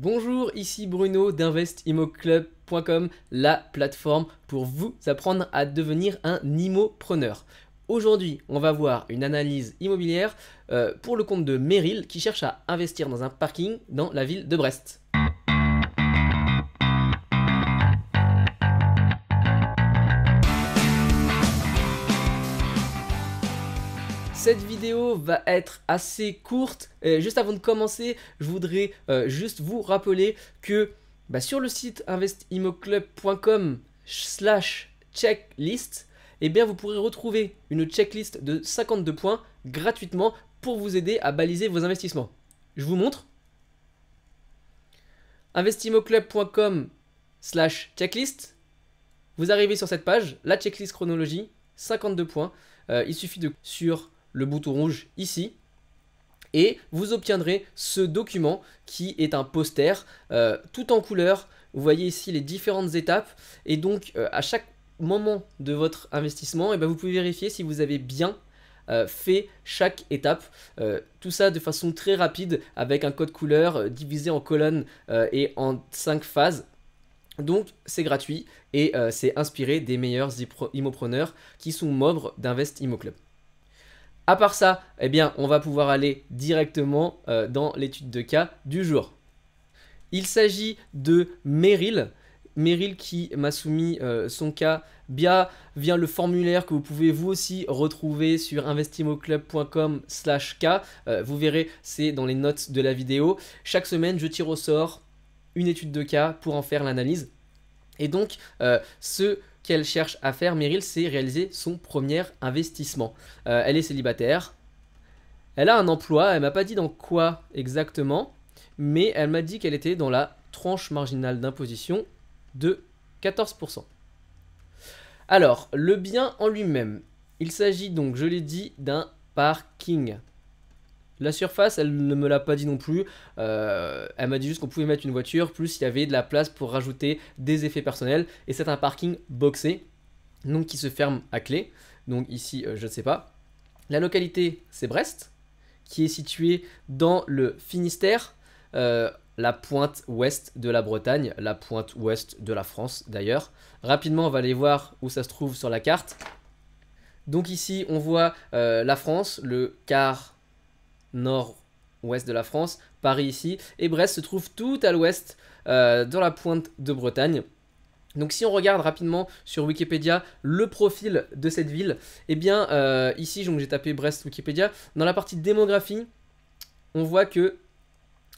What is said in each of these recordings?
Bonjour, ici Bruno d'InvestImoClub.com, la plateforme pour vous apprendre à devenir un preneur. Aujourd'hui, on va voir une analyse immobilière euh, pour le compte de Meryl qui cherche à investir dans un parking dans la ville de Brest. cette vidéo va être assez courte. juste avant de commencer, je voudrais euh, juste vous rappeler que bah, sur le site investimoclub.com slash checklist, eh bien, vous pourrez retrouver une checklist de 52 points gratuitement pour vous aider à baliser vos investissements. Je vous montre. investimoclub.com slash checklist. Vous arrivez sur cette page, la checklist chronologie, 52 points. Euh, il suffit de sur le bouton rouge ici, et vous obtiendrez ce document qui est un poster euh, tout en couleur. Vous voyez ici les différentes étapes et donc euh, à chaque moment de votre investissement, et eh ben, vous pouvez vérifier si vous avez bien euh, fait chaque étape. tout ça de façon très rapide avec un code couleur divisé en colonnes et en 5 phases. Donc c'est gratuit et c'est inspiré des meilleurs immopreneurs qui sont membres d'Invest Imoclub à part ça, eh bien, on va pouvoir aller directement euh, dans l'étude de cas du jour. Il s'agit de Meryl. Meryl qui m'a soumis euh, son cas via, vient le formulaire que vous pouvez vous aussi retrouver sur investimoclub.com slash euh, vous verrez, c'est dans les notes de la vidéo. Chaque semaine, je tire au sort une étude de cas pour en faire l'analyse. Et donc, ce qu'elle cherche à faire, Meryl, c'est réaliser son premier investissement. Euh, elle est célibataire, elle a un emploi, elle m'a pas dit dans quoi exactement, mais elle m'a dit qu'elle était dans la tranche marginale d'imposition de 14%. Alors, le bien en lui-même, il s'agit donc, je l'ai dit, d'un parking. La surface, elle ne me l'a pas dit non plus. Euh, elle m'a dit juste qu'on pouvait mettre une voiture, plus il y avait de la place pour rajouter des effets personnels. Et c'est un parking boxé, donc qui se ferme à clé. Donc ici, euh, je ne sais pas. La localité, c'est Brest, qui est située dans le Finistère. Euh, la pointe ouest de la Bretagne, la pointe ouest de la France d'ailleurs. Rapidement, on va aller voir où ça se trouve sur la carte. Donc ici, on voit la France, le quart nord-ouest de la France, Paris ici, et Brest se trouve tout à l'ouest, euh, dans la pointe de Bretagne. Donc si on regarde rapidement sur Wikipédia le profil de cette ville, eh bien euh, ici j'ai tapé Brest Wikipédia, dans la partie démographie, on voit que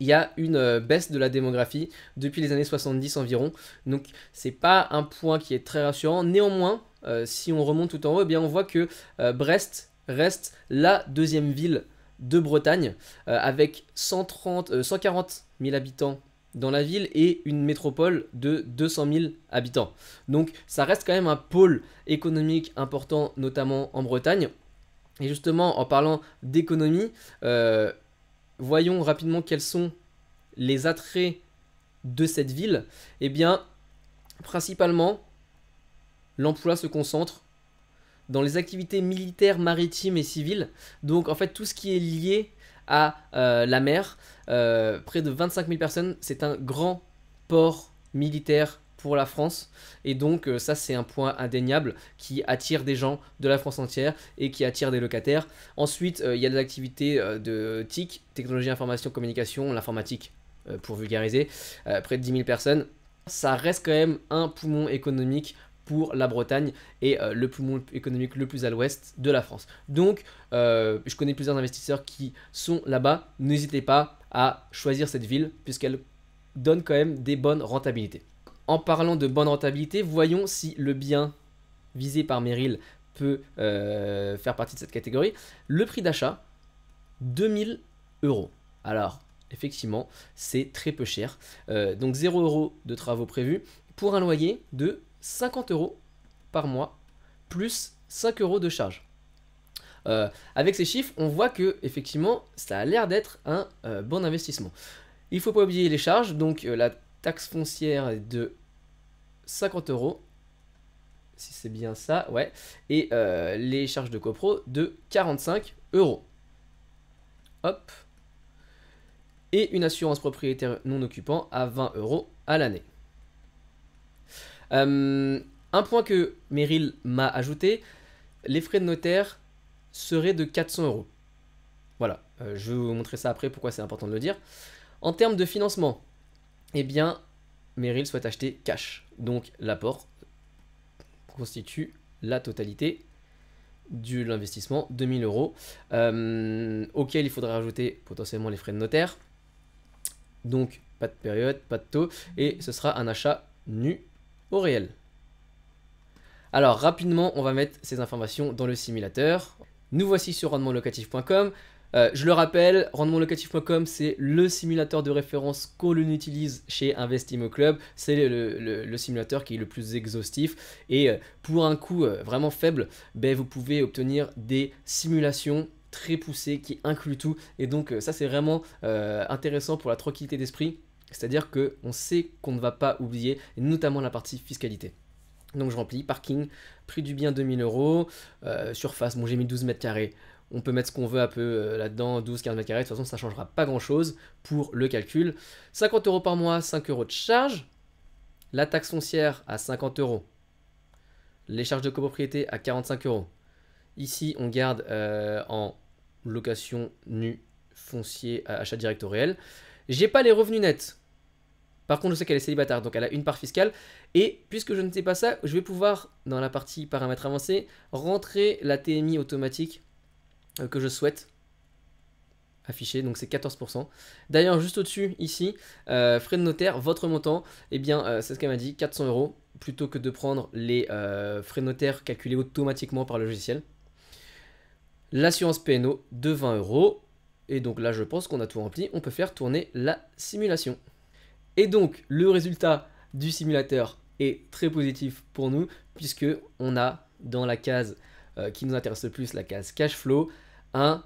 il y a une euh, baisse de la démographie depuis les années 70 environ. Donc c'est pas un point qui est très rassurant. Néanmoins, si on remonte tout en haut, eh bien on voit que Brest reste la deuxième ville de Bretagne, euh, avec 130, 140 000 habitants dans la ville et une métropole de 200 000 habitants. Donc ça reste quand même un pôle économique important, notamment en Bretagne. Et justement, en parlant d'économie, euh, voyons rapidement quels sont les attraits de cette ville. et eh bien, principalement, l'emploi se concentre dans les activités militaires, maritimes et civiles. Donc en fait tout ce qui est lié à euh, la mer, euh, près de 25 000 personnes, c'est un grand port militaire pour la France. Et donc euh, ça c'est un point indéniable qui attire des gens de la France entière et qui attire des locataires. Ensuite il y a des activités de TIC, technologie, information, communication, l'informatique pour vulgariser, près de 10 000 personnes. Ça reste quand même un poumon économique pour la Bretagne et euh, le poumon économique le plus à l'ouest de la France. Donc, euh, je connais plusieurs investisseurs qui sont là-bas. N'hésitez pas à choisir cette ville puisqu'elle donne quand même des bonnes rentabilités. En parlant de bonnes rentabilités, voyons si le bien visé par Meryl peut euh, faire partie de cette catégorie. Le prix d'achat, 2000 euros. Alors, effectivement, c'est très peu cher. donc 0 euros de travaux prévus pour un loyer de 50 euros par mois, plus 5 euros de charge. Euh, avec ces chiffres, on voit que effectivement, ça a l'air d'être un euh, bon investissement. Il faut pas oublier les charges, donc euh, la taxe foncière est de 50 euros, si c'est bien ça, ouais, et les charges de copro de 45 euros. Hop. Et une assurance propriétaire non occupant à 20 euros à l'année. Euh, un point que Meryl m'a ajouté, les frais de notaire seraient de 400 euros. Voilà, euh, je vais vous montrer ça après, pourquoi c'est important de le dire. En termes de financement, eh bien, Meryl souhaite acheter cash. Donc l'apport constitue la totalité de l'investissement, 2000 euros, euh, auquel il faudra rajouter potentiellement les frais de notaire. Donc pas de période, pas de taux, et ce sera un achat nu réel. Alors rapidement, on va mettre ces informations dans le simulateur. Nous voici sur rendementlocatif.com. locatif.com euh, je le rappelle, rendementlocatif.com, c'est le simulateur de référence qu'on utilise chez Investimo Club. C'est le, simulateur qui est le plus exhaustif. Et euh, pour un coût euh, vraiment faible, ben, vous pouvez obtenir des simulations très poussées qui incluent tout. Et donc ça, c'est vraiment intéressant pour la tranquillité d'esprit. C'est-à-dire qu'on sait qu'on ne va pas oublier, notamment la partie fiscalité. Donc je remplis parking, prix du bien 2000 euros, euh, surface, bon j'ai mis 12 mètres carrés. On peut mettre ce qu'on veut un peu euh, là-dedans, 12-15 mètres carrés, de toute façon ça ne changera pas grand-chose pour le calcul. 50 euros par mois, 5 euros de charge. La taxe foncière à 50 euros. Les charges de copropriété à 45 euros. Ici, on garde euh, en location nue foncier à achat direct au réel. J'ai pas les revenus nets. Par contre, je sais qu'elle est célibataire, donc elle a une part fiscale. Et puisque je ne sais pas ça, je vais pouvoir, dans la partie paramètres avancés, rentrer la TMI automatique euh, que je souhaite afficher. donc c'est 14%. D'ailleurs, juste au-dessus, ici, euh, frais de notaire, votre montant, eh bien, euh, c'est ce qu'elle m'a dit, 400 euros, plutôt que de prendre les frais de notaire calculés automatiquement par le logiciel. L'assurance PNO de 20 euros. Et donc là, je pense qu'on a tout rempli. On peut faire tourner la simulation. Et donc, le résultat du simulateur est très positif pour nous, puisque on a dans la case euh, qui nous intéresse le plus, la case cash flow, un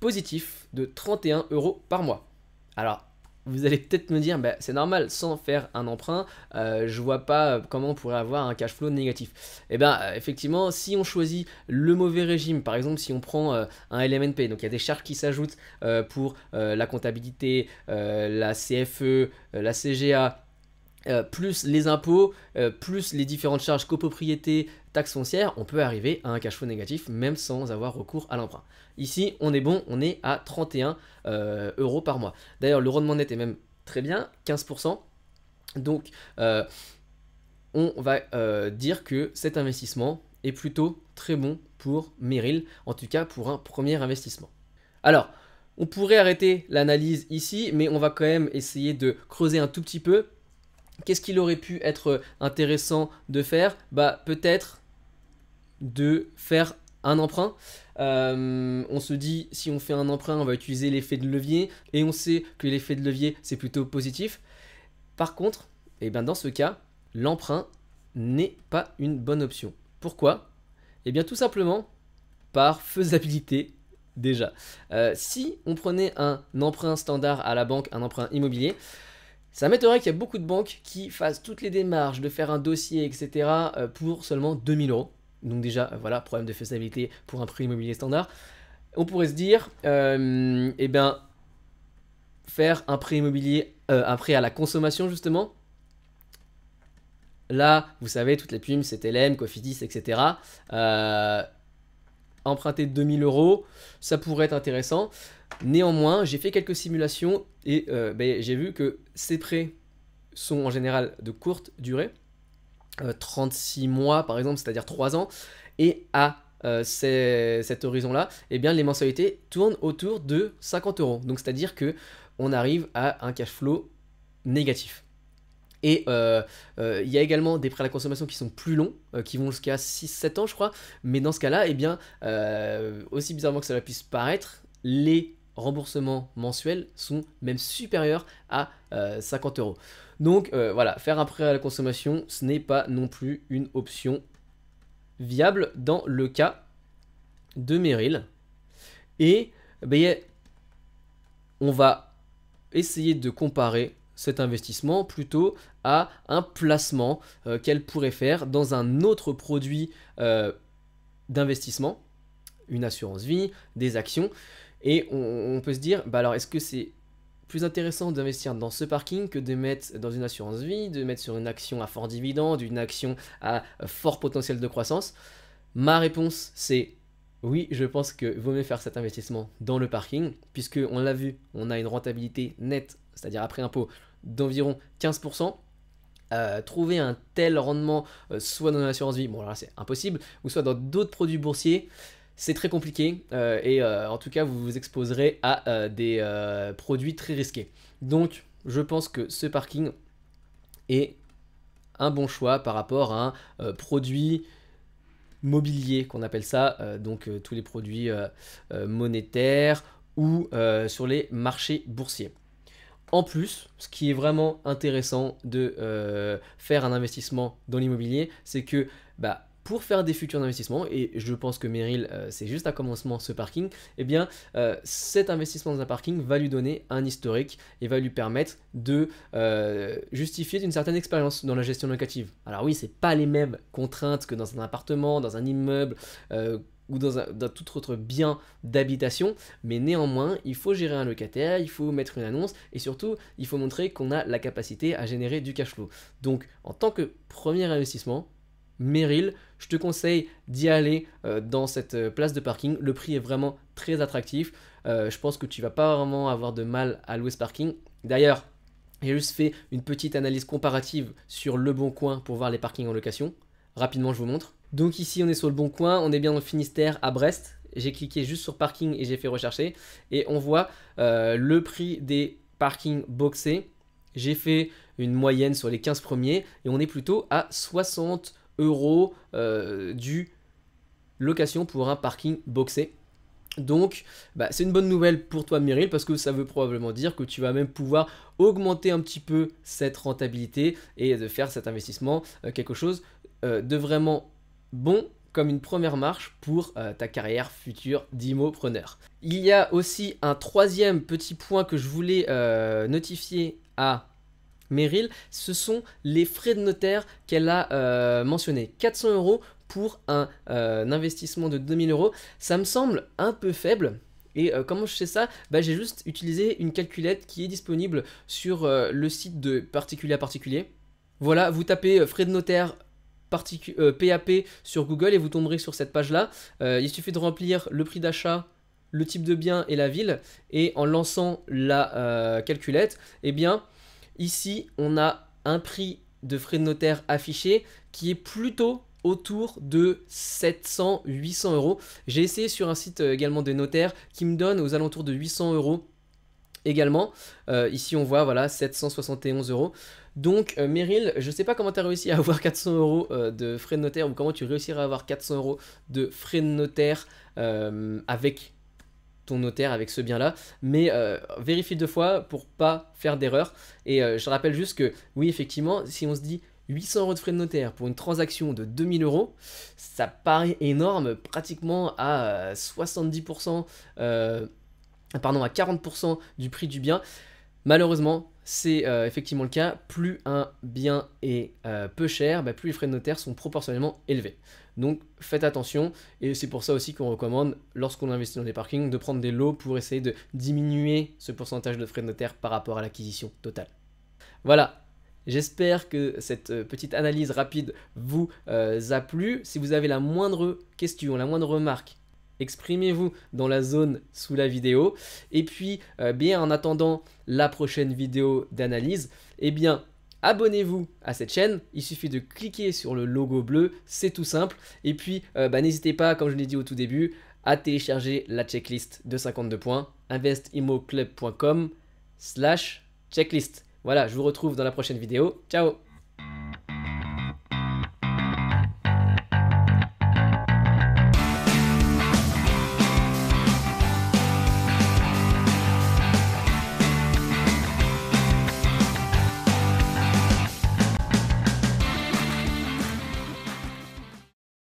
positif de 31 euros par mois. Alors, vous allez peut-être me dire, bah, c'est normal, sans faire un emprunt, euh, je vois pas comment on pourrait avoir un cash flow négatif. Et eh ben euh, effectivement, si on choisit le mauvais régime, par exemple, si on prend euh, un LMNP, donc il y a des charges qui s'ajoutent pour la comptabilité, la CFE, la CGA, euh, plus les impôts, euh, plus les différentes charges copropriété, taxes foncières, on peut arriver à un cash flow négatif même sans avoir recours à l'emprunt. Ici, on est bon, on est à 31 euh, euros par mois. D'ailleurs, le rendement net est même très bien, 15%. Donc, on va dire que cet investissement est plutôt très bon pour Merrill, en tout cas pour un premier investissement. Alors, on pourrait arrêter l'analyse ici, mais on va quand même essayer de creuser un tout petit peu qu'est-ce qu'il aurait pu être intéressant de faire Bah peut-être de faire un emprunt. Euh, on se dit si on fait un emprunt, on va utiliser l'effet de levier et on sait que l'effet de levier c'est plutôt positif. Par contre, et eh bien dans ce cas, l'emprunt n'est pas une bonne option. Pourquoi Eh bien tout simplement par faisabilité déjà. Euh, si on prenait un emprunt standard à la banque, un emprunt immobilier, ça m'étonnerait qu'il y a beaucoup de banques qui fassent toutes les démarches de faire un dossier, etc. Euh, pour seulement 2000 euros. Donc déjà, euh, voilà, problème de faisabilité pour un prix immobilier standard. On pourrait se dire, euh, eh bien, faire un prêt immobilier, un prêt à la consommation justement. Là, vous savez, toutes les plumes, TLM, Cofidis, etc. Emprunter emprunter 2000 euros, ça pourrait être intéressant. Néanmoins, j'ai fait quelques simulations et euh, ben, j'ai vu que ces prêts sont en général de courte durée, 36 euh, mois par exemple, c'est-à-dire 3 ans, et à euh, cet horizon-là, eh bien les mensualités tournent autour de 50 euros. Donc c'est-à-dire que on arrive à un cash flow négatif. Et il y a également des prêts à la consommation qui sont plus longs, qui vont jusqu'à 6-7 ans, je crois. Mais dans ce cas-là, eh bien, aussi bizarrement que cela puisse paraître, les remboursements mensuels sont même supérieurs à 50 euh, euros. Donc euh, voilà, faire un prêt à la consommation, ce n'est pas non plus une option viable dans le cas de Meryl. Et ben, on va essayer de comparer cet investissement plutôt à un placement euh, qu'elle pourrait faire dans un autre produit d'investissement, une assurance vie, des actions. Et on, peut se dire, bah alors est-ce que c'est plus intéressant d'investir dans ce parking que de mettre dans une assurance vie, de mettre sur une action à fort dividende, une action à euh, fort potentiel de croissance Ma réponse c'est oui, je pense que vaut mieux faire cet investissement dans le parking, puisque on l'a vu, on a une rentabilité nette, c'est-à-dire après impôt, d'environ 15%. Euh, trouver un tel rendement euh, soit dans une assurance vie, bon là c'est impossible, ou soit dans d'autres produits boursiers, c'est très compliqué euh, et euh, en tout cas, vous vous exposerez à euh, des produits très risqués. Donc, je pense que ce parking est un bon choix par rapport à un produit mobilier qu'on appelle ça, donc tous les produits monétaires ou sur les marchés boursiers. En plus, ce qui est vraiment intéressant de faire un investissement dans l'immobilier, c'est que bah, pour faire des futurs investissements, et je pense que Meryl, euh, c'est juste un commencement ce parking, eh bien euh, cet investissement dans un parking va lui donner un historique et va lui permettre de euh, justifier d'une certaine expérience dans la gestion locative. Alors oui, c'est pas les mêmes contraintes que dans un appartement, dans un immeuble ou dans, un, dans, tout autre bien d'habitation, mais néanmoins, il faut gérer un locataire, il faut mettre une annonce, et surtout, il faut montrer qu'on a la capacité à générer du cash flow. Donc, en tant que premier investissement, Meryl je te conseille d'y aller euh, dans cette euh, place de parking. Le prix est vraiment très attractif. Euh, je pense que tu vas pas vraiment avoir de mal à louer ce parking. D'ailleurs, j'ai juste fait une petite analyse comparative sur Le Bon Coin pour voir les parkings en location. Rapidement, je vous montre. Donc ici, on est sur Le Bon Coin, on est bien dans le Finistère, à Brest. J'ai cliqué juste sur parking et j'ai fait rechercher. Et on voit le prix des parkings boxés. J'ai fait une moyenne sur les 15 premiers et on est plutôt à 60 euros euh, du location pour un parking boxé. Donc, bah, c'est une bonne nouvelle pour toi, Myril, parce que ça veut probablement dire que tu vas même pouvoir augmenter un petit peu cette rentabilité et de faire cet investissement euh, quelque chose euh, de vraiment bon comme une première marche pour ta carrière future d'immopreneur. Il y a aussi un troisième petit point que je voulais notifier à Meryl, ce sont les frais de notaire qu'elle a mentionné. Euh, mentionnés. 400 euros pour un, euh, investissement de 2000 euros, ça me semble un peu faible. Et euh, comment je sais ça bah, J'ai juste utilisé une calculette qui est disponible sur le site de particulier à particulier. Voilà, vous tapez frais de notaire PAP sur Google et vous tomberez sur cette page-là. il suffit de remplir le prix d'achat le type de bien et la ville, et en lançant la calculette, eh bien, Ici, on a un prix de frais de notaire affiché qui est plutôt autour de 700-800 euros. J'ai essayé sur un site euh, également de notaire qui me donne aux alentours de 800 euros également. Euh, ici, on voit voilà 771 euros. Donc, euh, Meryl, je ne sais pas comment tu as réussi à avoir 400 euros de frais de notaire ou comment tu réussiras à avoir 400 euros de frais de notaire avec ton notaire avec ce bien-là, mais euh, vérifie deux fois pour pas faire d'erreur. Et euh, je rappelle juste que oui, effectivement, si on se dit 800 euros de frais de notaire pour une transaction de 2000 euros, ça paraît énorme, pratiquement à 70%, euh, pardon, à 40% du prix du bien. Malheureusement, c'est effectivement le cas. Plus un bien est peu cher, bah, plus les frais de notaire sont proportionnellement élevés. Donc faites attention et c'est pour ça aussi qu'on recommande lorsqu'on investit dans des parkings de prendre des lots pour essayer de diminuer ce pourcentage de frais de notaire par rapport à l'acquisition totale. Voilà, J'espère que cette euh, petite analyse rapide vous euh, a plu. Si vous avez la moindre question, la moindre remarque, exprimez-vous dans la zone sous la vidéo. Et puis, euh, bien en attendant la prochaine vidéo d'analyse, eh bien, Abonnez-vous à cette chaîne, il suffit de cliquer sur le logo bleu, c'est tout simple. Et puis, euh, bah, n'hésitez pas, comme je l'ai dit au tout début, à télécharger la checklist de 52 points, investimoclub.com slash checklist. Voilà, je vous retrouve dans la prochaine vidéo. Ciao